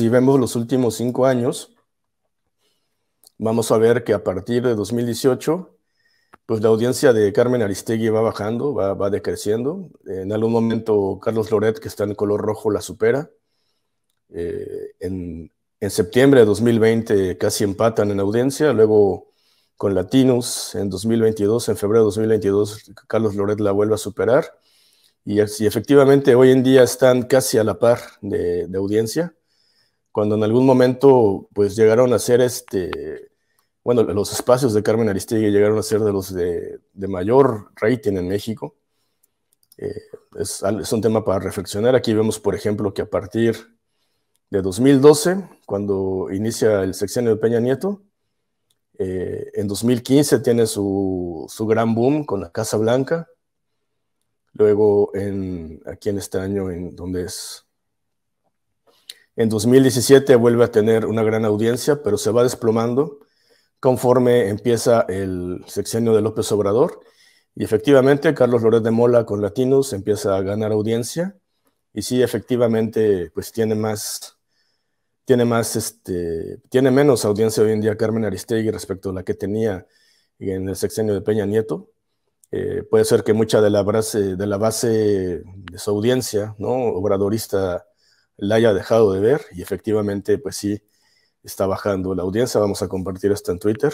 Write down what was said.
si vemos los últimos cinco años, vamos a ver que a partir de 2018, pues la audiencia de Carmen Aristegui va bajando, va, decreciendo. En algún momento Carlos Loret, que está en color rojo, la supera. Eh, en, septiembre de 2020 casi empatan en audiencia, luego con Latinos en 2022, en febrero de 2022, Carlos Loret la vuelve a superar. Y, si efectivamente hoy en día están casi a la par de audiencia cuando en algún momento pues llegaron a ser este, bueno, los espacios de Carmen Aristegui llegaron a ser de los de, mayor rating en México. Eh, es, un tema para reflexionar. Aquí vemos, por ejemplo, que a partir de 2012, cuando inicia el sexenio de Peña Nieto, eh, en 2015 tiene su, su, gran boom con la Casa Blanca. Luego, en, aquí en este año, en donde es en 2017 vuelve a tener una gran audiencia, pero se va desplomando conforme empieza el sexenio de López Obrador. Y efectivamente, Carlos Loret de Mola con Latinos empieza a ganar audiencia. Y sí, efectivamente, pues tiene más, tiene más, este, tiene menos audiencia hoy en día Carmen Aristegui respecto a la que tenía en el sexenio de Peña Nieto. Eh, puede ser que mucha de la, base, de la base de su audiencia, ¿no? Obradorista la haya dejado de ver y efectivamente, pues sí, está bajando la audiencia. Vamos a compartir esto en Twitter.